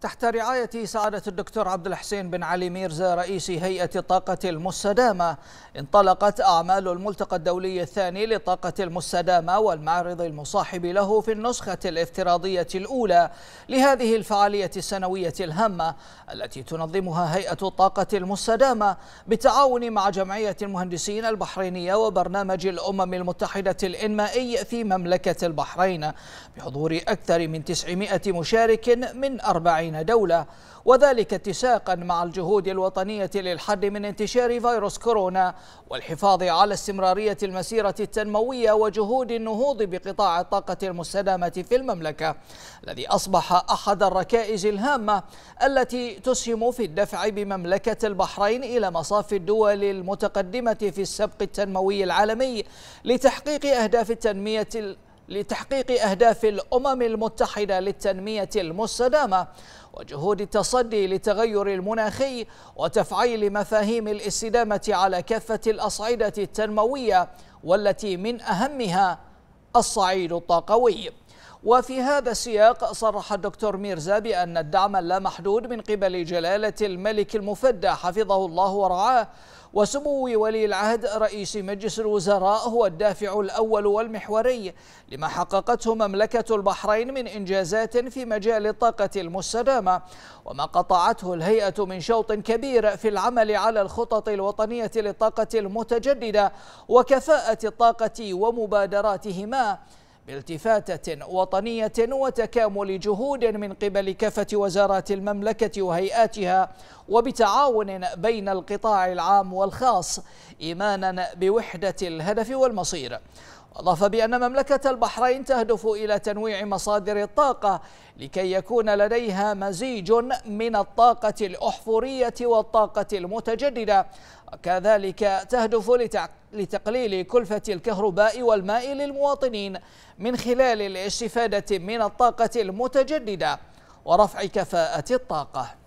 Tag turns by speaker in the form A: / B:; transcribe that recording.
A: تحت رعاية سعادة الدكتور عبد الحسين بن علي ميرزا رئيس هيئة الطاقة المستدامة انطلقت أعمال الملتقى الدولي الثاني للطاقة المستدامة والمعرض المصاحب له في النسخة الافتراضية الأولى لهذه الفعالية السنوية الهامة التي تنظمها هيئة الطاقة المستدامة بالتعاون مع جمعية المهندسين البحرينية وبرنامج الأمم المتحدة الإنمائي في مملكة البحرين بحضور أكثر من 900 مشارك من 40 وأربعين دولة وذلك اتساقا مع الجهود الوطنية للحد من انتشار فيروس كورونا والحفاظ على استمرارية المسيرة التنموية وجهود النهوض بقطاع الطاقة المستدامة في المملكة الذي أصبح أحد الركائز الهامة التي تسهم في الدفع بمملكة البحرين إلى مصاف الدول المتقدمة في السبق التنموي العالمي لتحقيق أهداف التنمية لتحقيق أهداف الأمم المتحدة للتنمية المستدامة وجهود التصدي للتغير المناخي وتفعيل مفاهيم الاستدامة على كافة الأصعدة التنموية والتي من أهمها الصعيد الطاقوي وفي هذا السياق صرح الدكتور ميرزا بأن الدعم اللامحدود من قبل جلالة الملك المفدى حفظه الله ورعاه وسمو ولي العهد رئيس مجلس الوزراء هو الدافع الأول والمحوري لما حققته مملكة البحرين من إنجازات في مجال الطاقة المستدامة وما قطعته الهيئة من شوط كبير في العمل على الخطط الوطنية للطاقة المتجددة وكفاءة الطاقة ومبادراتهما بالتفاتة وطنية وتكامل جهود من قبل كافة وزارات المملكة وهيئاتها وبتعاون بين القطاع العام والخاص إيمانا بوحدة الهدف والمصير أضاف بأن مملكة البحرين تهدف إلى تنويع مصادر الطاقة لكي يكون لديها مزيج من الطاقة الأحفورية والطاقة المتجددة وكذلك تهدف لتقليل كلفة الكهرباء والماء للمواطنين من خلال الاستفادة من الطاقة المتجددة ورفع كفاءة الطاقة